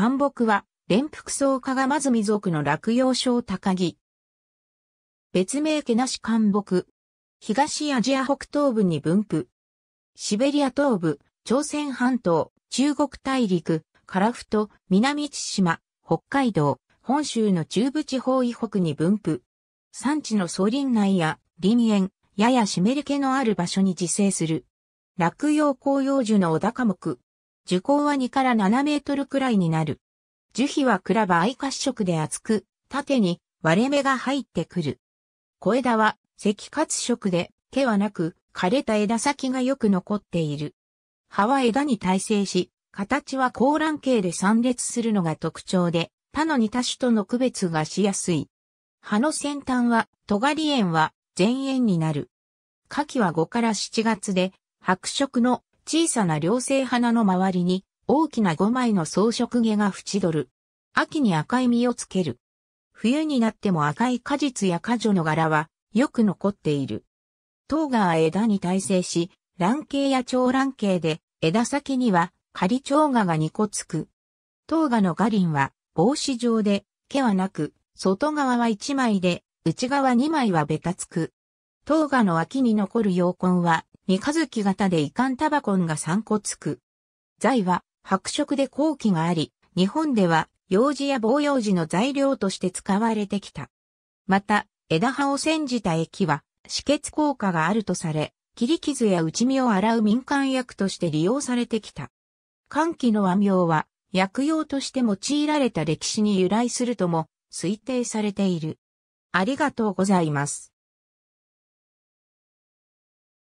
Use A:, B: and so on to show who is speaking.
A: 漢木は、連服草加賀まず水奥の落葉小高木。別名家なし漢木。東アジア北東部に分布。シベリア東部、朝鮮半島、中国大陸、カラフト、南千島、北海道、本州の中部地方以北に分布。産地の総林内や林園、やや湿り気のある場所に自生する。落葉紅葉樹の小高木。樹高は2から7メートルくらいになる。樹皮はクラ合愛褐色で厚く、縦に割れ目が入ってくる。小枝は赤褐色で、毛はなく、枯れた枝先がよく残っている。葉は枝に耐性し、形は高卵形で散列するのが特徴で、他の似た種との区別がしやすい。葉の先端は、尖り縁は、前縁になる。夏季は5から7月で、白色の小さな両性花の周りに大きな5枚の装飾毛が縁取る。秋に赤い実をつける。冬になっても赤い果実や果樹の柄はよく残っている。塔が枝に耐性し、卵形や長卵形で枝先には仮蝶賀が2個つく。塔がのガリンは帽子状で毛はなく、外側は1枚で内側2枚はべたつく。塔がの脇に残る陽根は三日月型で遺憾タバコンが3個つく。材は白色で後期があり、日本では用紙や防用時の材料として使われてきた。また、枝葉を煎じた液は止血効果があるとされ、切り傷や内身を洗う民間薬として利用されてきた。寒気の和名は薬用として用いられた歴史に由来するとも推定されている。ありがとうございます。